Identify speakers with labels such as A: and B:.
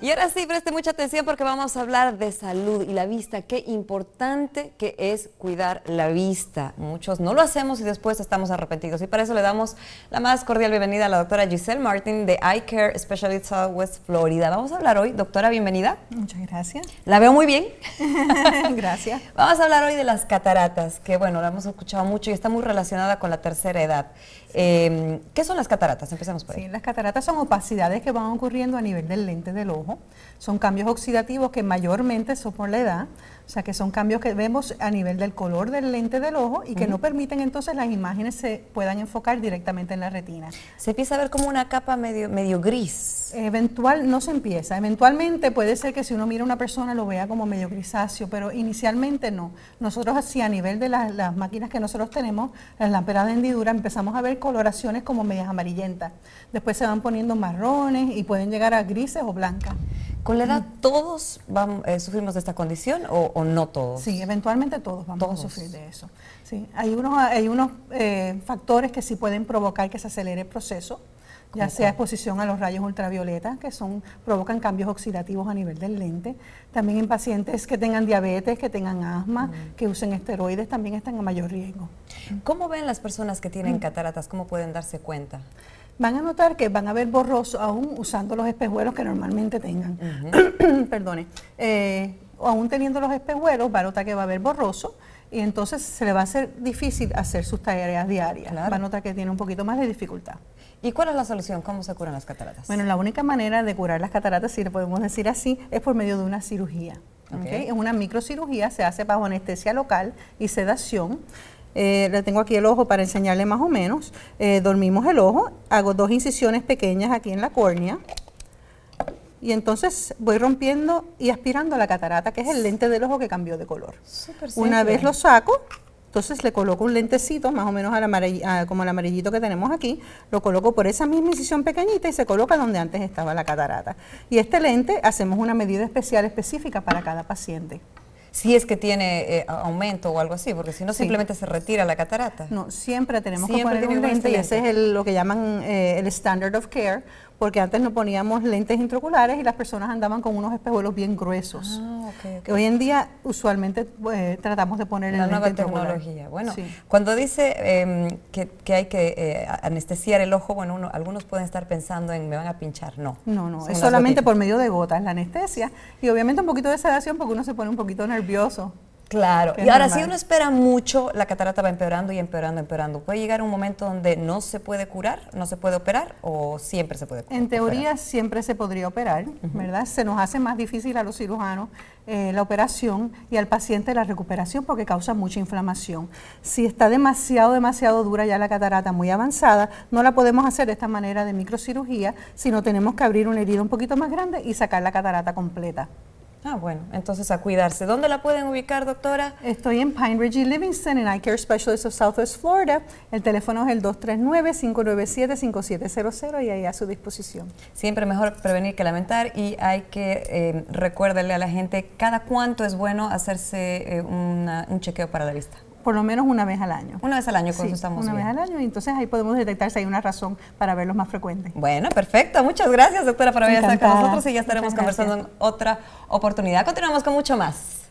A: Y ahora sí, preste mucha atención porque vamos a hablar de salud y la vista. Qué importante que es cuidar la vista. Muchos no lo hacemos y después estamos arrepentidos. Y para eso le damos la más cordial bienvenida a la doctora Giselle Martin de Eye Care Specialist Southwest Florida. Vamos a hablar hoy, doctora, bienvenida. Muchas gracias. La veo muy bien. gracias. Vamos a hablar hoy de las cataratas, que bueno, la hemos escuchado mucho y está muy relacionada con la tercera edad. Eh, ¿Qué son las cataratas? Empecemos por ahí. Sí, las cataratas son opacidades que van ocurriendo
B: a nivel del lente del ojo son cambios oxidativos que mayormente son por la edad, o sea, que son cambios que vemos a nivel del color del lente del ojo y que no permiten entonces las imágenes se puedan enfocar directamente en la retina.
A: Se empieza a ver como una capa medio, gris.
B: Eventual, no se empieza. Eventualmente puede ser que si uno mira a una persona lo vea como medio grisáceo, pero inicialmente no. Nosotros así a nivel de las, máquinas que nosotros tenemos, las lámparas de hendidura, empezamos a ver coloraciones como medias amarillentas. Después se van poniendo marrones y pueden llegar a grises o blancas. ¿Con la edad
A: todos eh, sufrimos de esta condición o, no todos?
B: Sí, eventualmente todos vamos a sufrir de eso. Sí, hay unos, hay unos eh, factores que sí pueden provocar que se acelere el proceso, ya sea exposición a los rayos ultravioletas, que son, provocan cambios oxidativos a nivel del lente. También en pacientes que tengan diabetes, que tengan asma, que usen esteroides, también están a mayor riesgo.
A: ¿Cómo ven las personas que tienen mm. cataratas? ¿Cómo pueden darse cuenta?
B: van a notar que van a ver borroso aún usando los espejuelos que normalmente tengan. Perdón. Perdone. Eh, aún teniendo los espejuelos, va a notar que va a ver borroso y entonces se le va a hacer difícil hacer sus tareas diarias. Van Va a notar que tiene un poquito más de dificultad. ¿Y cuál es la solución? ¿Cómo se curan las cataratas? Bueno, la única manera de curar las cataratas, si le podemos decir así, es por medio de una cirugía. Es una microcirugía, se hace bajo anestesia local y sedación. Eh, le tengo aquí el ojo para enseñarle más o menos, eh, dormimos el ojo, hago dos incisiones pequeñas aquí en la córnea y entonces voy rompiendo y aspirando la catarata, que es el lente del ojo que cambió de color. Una vez lo saco, entonces le coloco un lentecito, más o menos como el amarillito que tenemos aquí, lo coloco por esa misma incisión pequeñita y se coloca donde antes estaba la catarata. Y este lente hacemos una medida especial específica para cada paciente si es
A: que tiene eh, aumento o algo así, porque si no simplemente se retira la catarata.
B: No, siempre tenemos que poner un y ese es lo que llaman eh, el standard of care, porque antes no poníamos lentes intraoculares y las personas andaban con unos espejuelos bien gruesos. Ah, que hoy en día usualmente pues, tratamos de poner
A: la nueva tecnología. Bueno, cuando dice em, que, hay que eh, anestesiar el ojo, bueno, algunos pueden estar pensando en me van a pinchar. No, no, no. es solamente
B: por medio de gotas la
A: anestesia y obviamente un poquito de sedación porque uno se pone un poquito nervioso.
B: Claro, y ahora si uno
A: espera mucho, la catarata va empeorando y empeorando, empeorando. ¿Puede llegar un momento donde no se puede curar, no se puede operar o siempre se puede curar? En teoría
B: siempre se podría operar, ¿verdad? Se nos hace más difícil a los cirujanos eh, la operación y al paciente la recuperación porque causa mucha inflamación. Si está demasiado, demasiado dura ya la catarata, muy avanzada, no la podemos hacer de esta manera de microcirugía, sino tenemos que abrir una herida un poquito más grande y sacar la catarata completa.
A: Ah, bueno, entonces a cuidarse. ¿Dónde la pueden
B: ubicar, doctora? Estoy en Pine Ridge Livingston, en i Care Specialist of Southwest Florida. El teléfono es el 239-597-5700 y ahí a su disposición.
A: Siempre mejor prevenir que lamentar y hay que eh, a la gente cada cuánto es bueno hacerse eh, un chequeo para la vista
B: por lo menos una vez al año.
A: Una vez al año, cuando estamos Una vez al
B: año, y entonces ahí podemos detectar si hay una razón para verlos más frecuente.
A: Bueno, perfecto. Muchas gracias, doctora, por haber estado con nosotros y ya estaremos conversando en otra
B: oportunidad. Continuamos con mucho más.